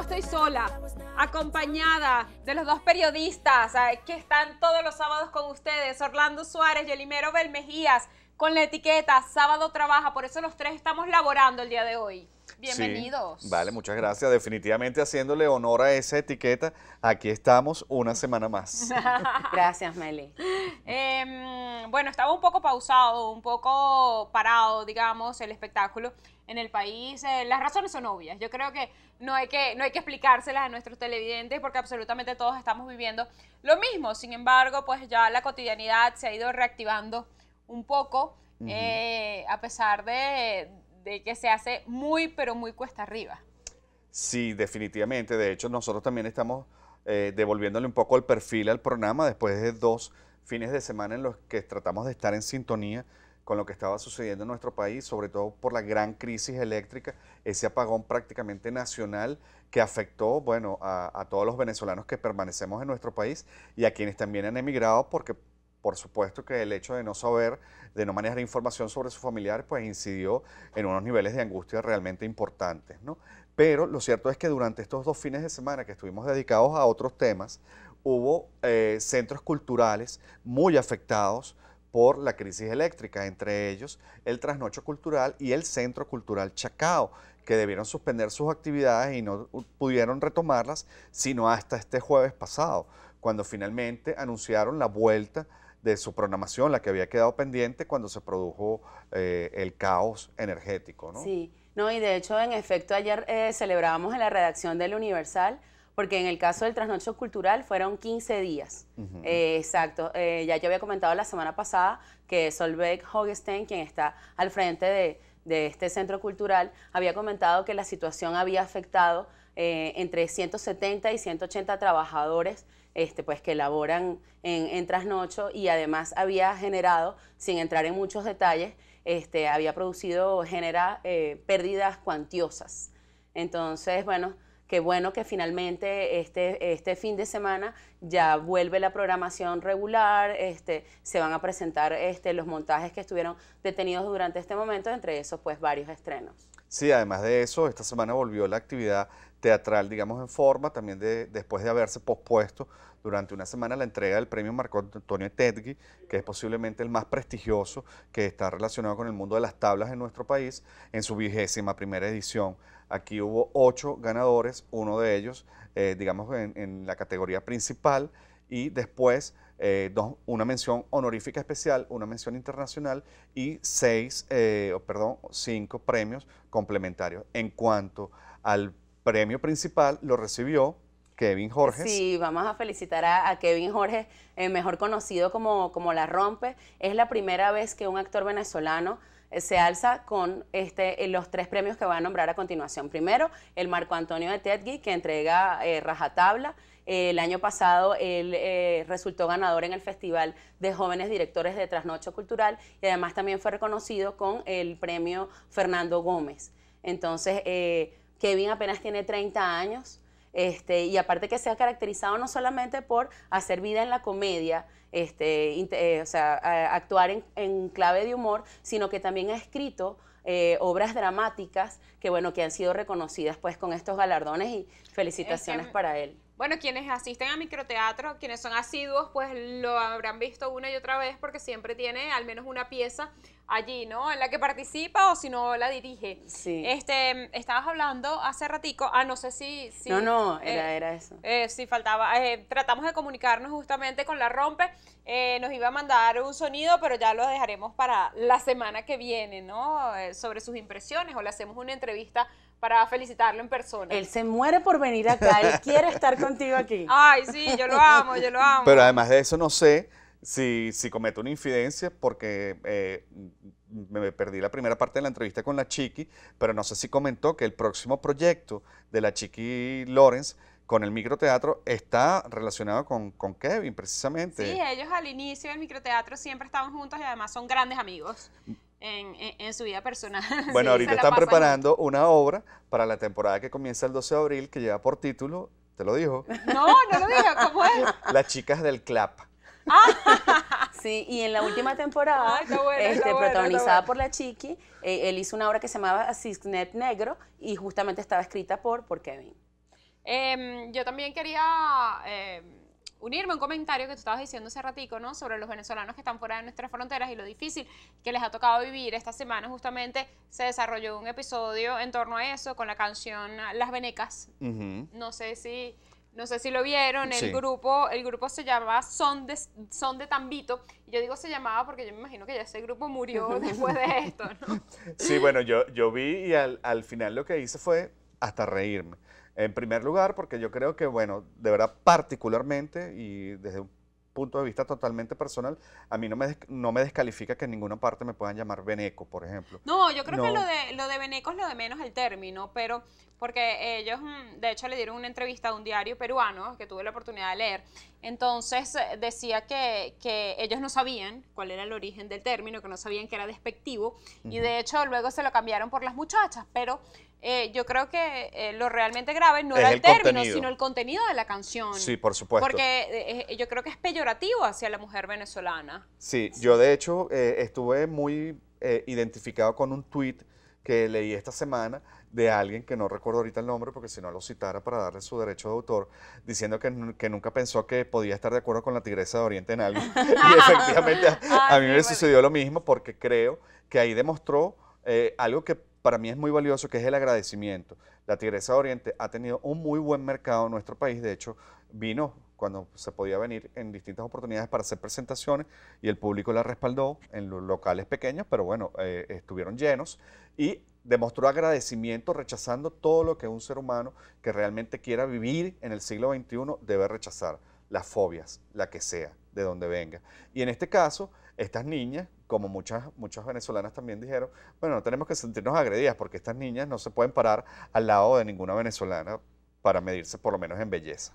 estoy sola, acompañada de los dos periodistas eh, que están todos los sábados con ustedes, Orlando Suárez y Elimero Belmejías con la etiqueta Sábado Trabaja. Por eso los tres estamos laborando el día de hoy. Bienvenidos. vale, muchas gracias. Definitivamente haciéndole honor a esa etiqueta, aquí estamos una semana más. gracias, Meli. Em, bueno, estaba un poco pausado, un poco parado, digamos, el espectáculo en el país. Eh, las razones son obvias. Yo creo que no, hay que no hay que explicárselas a nuestros televidentes porque absolutamente todos estamos viviendo lo mismo. Sin embargo, pues ya la cotidianidad se ha ido reactivando un poco, eh, a pesar de, que se hace muy, pero muy cuesta arriba. Sí, definitivamente. De hecho, nosotros también estamos eh, devolviéndole un poco el perfil al programa después de dos fines de semana en los que tratamos de estar en sintonía con lo que estaba sucediendo en nuestro país, sobre todo por la gran crisis eléctrica, ese apagón prácticamente nacional que afectó, bueno, a todos los venezolanos que permanecemos en nuestro país y a quienes también han emigrado porque por supuesto que el hecho de no saber, de no manejar información sobre sus familiares, pues incidió en unos niveles de angustia realmente importantes, ¿no? Pero lo cierto es que durante estos dos fines de semana que estuvimos dedicados a otros temas, hubo eh, centros culturales muy afectados por la crisis eléctrica, entre ellos el Trasnocho Cultural y el Centro Cultural Chacao, que debieron suspender sus actividades y no pudieron retomarlas sino hasta este jueves pasado, cuando finalmente anunciaron la vuelta de su programación, la que había quedado pendiente cuando se produjo eh, el caos energético, ¿no? Sí, no, y de hecho, en efecto, ayer eh, celebrábamos en la redacción del Universal, porque en el caso del trasnocho cultural fueron 15 días. Eh, exacto, ya yo había comentado la semana pasada que Solveig Hogestein, quien está al frente de, este centro cultural, había comentado que la situación había afectado entre 170 y 180 trabajadores este, pues que elaboran en, Trasnocho y además había generado, sin entrar en muchos detalles, este, había producido, genera eh, pérdidas cuantiosas. Entonces, bueno, qué bueno que finalmente este, este fin de semana ya vuelve la programación regular, este, se van a presentar este, los montajes que estuvieron detenidos durante este momento, entre esos pues varios estrenos. Sí, además de eso, esta semana volvió la actividad teatral, digamos, en forma, también de, después de haberse pospuesto durante una semana la entrega del premio Marco Antonio Tetgui, que es posiblemente el más prestigioso que está relacionado con el mundo de las tablas en nuestro país, en su vigésima primera edición. Aquí hubo ocho ganadores, uno de ellos, eh, digamos, en, la categoría principal, y después eh, dos, una mención honorífica especial, una mención internacional y seis, eh, perdón, cinco premios complementarios. En cuanto al premio principal lo recibió Kevin Jorge. Sí, vamos a felicitar a, Kevin Jorge, eh, mejor conocido como, como La Rompe. Es la primera vez que un actor venezolano eh, se alza con este, eh, los tres premios que va a nombrar a continuación. Primero, el Marco Antonio de Tetgui, que entrega Rajatabla. El año pasado él resultó ganador en el Festival de Jóvenes Directores de Trasnocho Cultural y además también fue reconocido con el premio Fernando Gómez. Entonces, Kevin apenas tiene 30 años. Este, y aparte que se ha caracterizado no solamente por hacer vida en la comedia, este, eh, o sea, actuar en, clave de humor, sino que también ha escrito eh, obras dramáticas que, bueno, que han sido reconocidas pues con estos galardones y felicitaciones para él. Bueno, quienes asisten a microteatro, quienes son asiduos, pues lo habrán visto una y otra vez porque siempre tiene al menos una pieza allí, ¿no? En la que participa o si no la dirige. Sí. Este, estabas hablando hace ratico, ah, no sé si... no, no, eh, era, eso. Eh, sí, faltaba. Eh, tratamos de comunicarnos justamente con la Rompe. Eh, nos iba a mandar un sonido, pero ya lo dejaremos para la semana que viene, ¿no? sobre sus impresiones o le hacemos una entrevista para felicitarlo en persona. Él se muere por venir acá, él quiere estar contigo aquí. Ay, sí, yo lo amo, yo lo amo. Pero además de eso, no sé si, si cometo una infidencia porque eh, me perdí la primera parte de la entrevista con la Chiqui, pero no sé si comentó que el próximo proyecto de la Chiqui Lawrence con el microteatro está relacionado con, con, Kevin, precisamente. Sí, ellos al inicio del microteatro siempre estaban juntos y además son grandes amigos en, su vida personal. Bueno, ahorita están preparando una obra para la temporada que comienza el 12 de abril, que lleva por título, te lo dijo. No, no lo dijo, ¿cómo es? Las chicas del clap. Ah. Sí, y en la última temporada, ah, este, protagonizada por la Chiqui, eh, él hizo una obra que se llamaba Cisnet Negro y justamente estaba escrita por, por Kevin. Em, yo también quería em, unirme a un comentario que tú estabas diciendo hace ratico, ¿no? Sobre los venezolanos que están fuera de nuestras fronteras y lo difícil que les ha tocado vivir. Esta semana justamente se desarrolló un episodio en torno a eso con la canción Las Venecas. No sé si... No sé si lo vieron, el grupo, el grupo se llamaba Son de, Son de Tambito. Yo digo se llamaba porque yo me imagino que ya ese grupo murió después de esto, ¿no? Sí, bueno, yo, yo vi y al, al final lo que hice fue hasta reírme. En primer lugar, porque yo creo que, bueno, de verdad particularmente y desde un punto de vista totalmente personal, a mí no me, no me descalifica que en ninguna parte me puedan llamar Beneco, por ejemplo. No, yo creo que lo de, lo de Beneco es lo de menos el término, pero porque ellos, mm, de hecho, le dieron una entrevista a un diario peruano que tuve la oportunidad de leer. Entonces eh, decía que, ellos no sabían cuál era el origen del término, que no sabían que era despectivo, y de hecho luego se lo cambiaron por las muchachas, pero eh, yo creo que eh, lo realmente grave no era el, término, sino el contenido de la canción. Sí, por supuesto. Porque eh, yo creo que es peyorativo hacia la mujer venezolana. Sí, yo de hecho estuve muy identificado con un tweet que leí esta semana de alguien que no recuerdo ahorita el nombre porque si no lo citara para darle su derecho de autor, diciendo que, nunca pensó que podía estar de acuerdo con la tigresa de Oriente en algo. y efectivamente a, mí me sucedió lo mismo porque creo que ahí demostró algo que para mí es muy valioso, que es el agradecimiento. La Tigresa de Oriente ha tenido un muy buen mercado en nuestro país, de hecho, vino cuando se podía venir en distintas oportunidades para hacer presentaciones y el público la respaldó en los locales pequeños, pero bueno, eh, estuvieron llenos y demostró agradecimiento rechazando todo lo que un ser humano que realmente quiera vivir en el siglo XXI debe rechazar, las fobias, la que sea de donde venga. Y en este caso, estas niñas, como muchas, muchas venezolanas también dijeron, bueno, no tenemos que sentirnos agredidas porque estas niñas no se pueden parar al lado de ninguna venezolana para medirse por lo menos en belleza.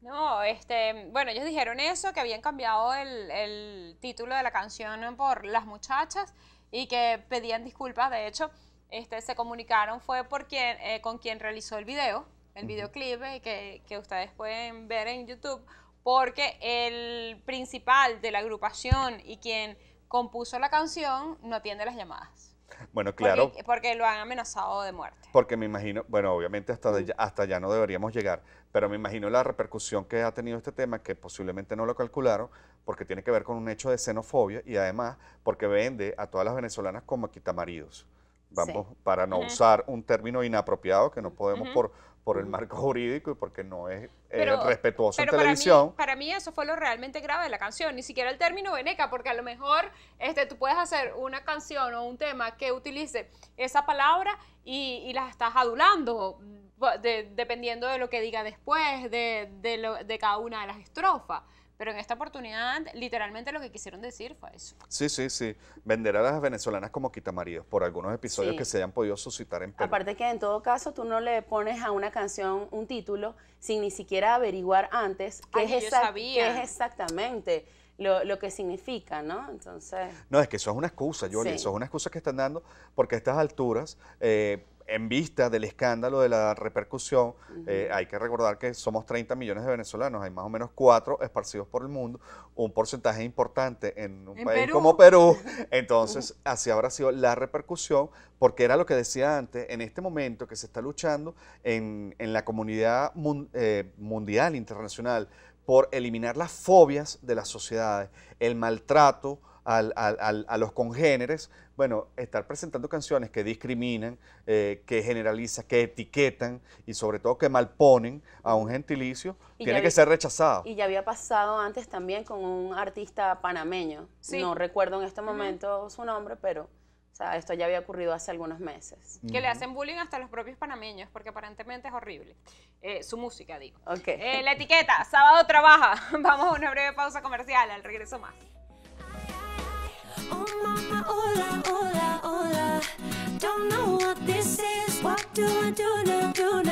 No, este, bueno, ellos dijeron eso, que habían cambiado el, título de la canción por Las Muchachas y que pedían disculpas. De hecho, este, se comunicaron fue por quien, eh, con quien realizó el video, el videoclip eh, que, que ustedes pueden ver en YouTube porque el principal de la agrupación y quien compuso la canción no atiende las llamadas. Bueno, claro. Porque, lo han amenazado de muerte. Porque me imagino, bueno, obviamente hasta, de, mm. hasta ya no deberíamos llegar, pero me imagino la repercusión que ha tenido este tema, que posiblemente no lo calcularon, porque tiene que ver con un hecho de xenofobia y además porque vende a todas las venezolanas como quitamaridos vamos, para no usar un término inapropiado que no podemos por por el marco jurídico y porque no es eh, respetuoso en televisión. Para mí, eso fue lo realmente grave de la canción, ni siquiera el término veneca, porque a lo mejor este, tú puedes hacer una canción o un tema que utilice esa palabra y, las estás adulando, mm, dependiendo de lo que diga después, de, de, lo, de cada una de las estrofas. Pero en esta oportunidad, literalmente lo que quisieron decir fue eso. Sí, sí, sí. Vender a las venezolanas como quitamaridos por algunos episodios que se hayan podido suscitar en Perú. Aparte que en todo caso tú no le pones a una canción un título sin ni siquiera averiguar antes qué, es, exactamente. Lo, que significa, ¿no? Entonces. No, es que eso es una excusa, Yoli, eso es una excusa que están dando porque a estas alturas eh, en vista del escándalo, de la repercusión, eh, hay que recordar que somos 30 millones de venezolanos, hay más o menos cuatro esparcidos por el mundo, un porcentaje importante en un país como Perú. Entonces, así habrá sido la repercusión, porque era lo que decía antes, en este momento que se está luchando en, la comunidad eh, mundial, internacional, por eliminar las fobias de las sociedades, el maltrato, a los congéneres, bueno, estar presentando canciones que discriminan, eh, que generalizan, que etiquetan y sobre todo que malponen a un gentilicio, tiene que ser rechazado. Y ya había pasado antes también con un artista panameño, no recuerdo en este momento su nombre, pero... O sea, esto ya había ocurrido hace algunos meses. Que le hacen bullying hasta los propios panameños, porque aparentemente es horrible. Eh, su música, digo. Eh, la etiqueta, sábado trabaja. Vamos a una breve pausa comercial, al regreso más. Oh mama, hola, hola, hola. Don't know what this is. What do I Do now?